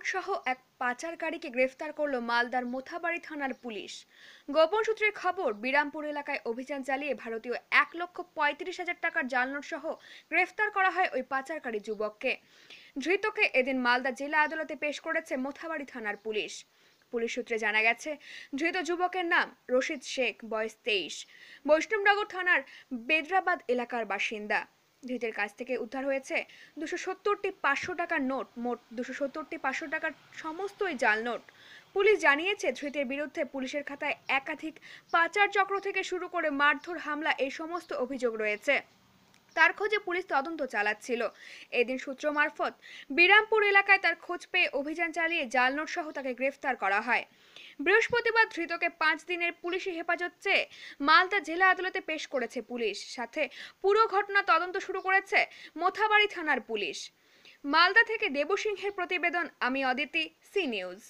pilot সহ এক পাচারকারীকে গ্রেফতার করল মালদার মোথাবাড়ি থানার পুলিশ গোপন সূত্রের খবর বিরামপুর এলাকায় অভিযান চালিয়ে ভারতীয় এক লক্ষ পঁয়ত্রিশ হাজার টাকার জালনোট সহ গ্রেফতার করা হয় ওই পাচারকারী যুবককে ধৃতকে এদিন মালদা জেলা আদালতে পেশ করেছে মোথাবাড়ি থানার পুলিশ পুলিশ সূত্রে জানা গেছে ধৃত যুবকের নাম রশিদ শেখ বয়স তেইশ বৈষ্ণবনগর থানার বেদরাবাদ এলাকার বাসিন্দা ধৃতের কাছ থেকে উদ্ধার হয়েছে দুশো সত্তরটি পাঁচশো টাকার নোট মোট দুশো সত্তরটি পাঁচশো টাকার সমস্তই জাল নোট পুলিশ জানিয়েছে ধৃতের বিরুদ্ধে পুলিশের খাতায় একাধিক পাচার চক্র থেকে শুরু করে মারধর হামলা এই সমস্ত অভিযোগ রয়েছে তার খোঁজে পুলিশ তদন্ত চালাচ্ছিল এদিন সূত্র মারফত বিরামপুর এলাকায় তার খোঁজ পেয়ে অভিযান চালিয়ে জালনোট সহ তাকে গ্রেফতার করা হয় বৃহস্পতিবার ধৃতকে পাঁচ দিনের পুলিশি হেফাজত চেয়ে মালদা জেলা আদালতে পেশ করেছে পুলিশ সাথে পুরো ঘটনা তদন্ত শুরু করেছে মোথাবাড়ি থানার পুলিশ মালদা থেকে দেবসিংহের প্রতিবেদন আমি অদিতি সি নিউজ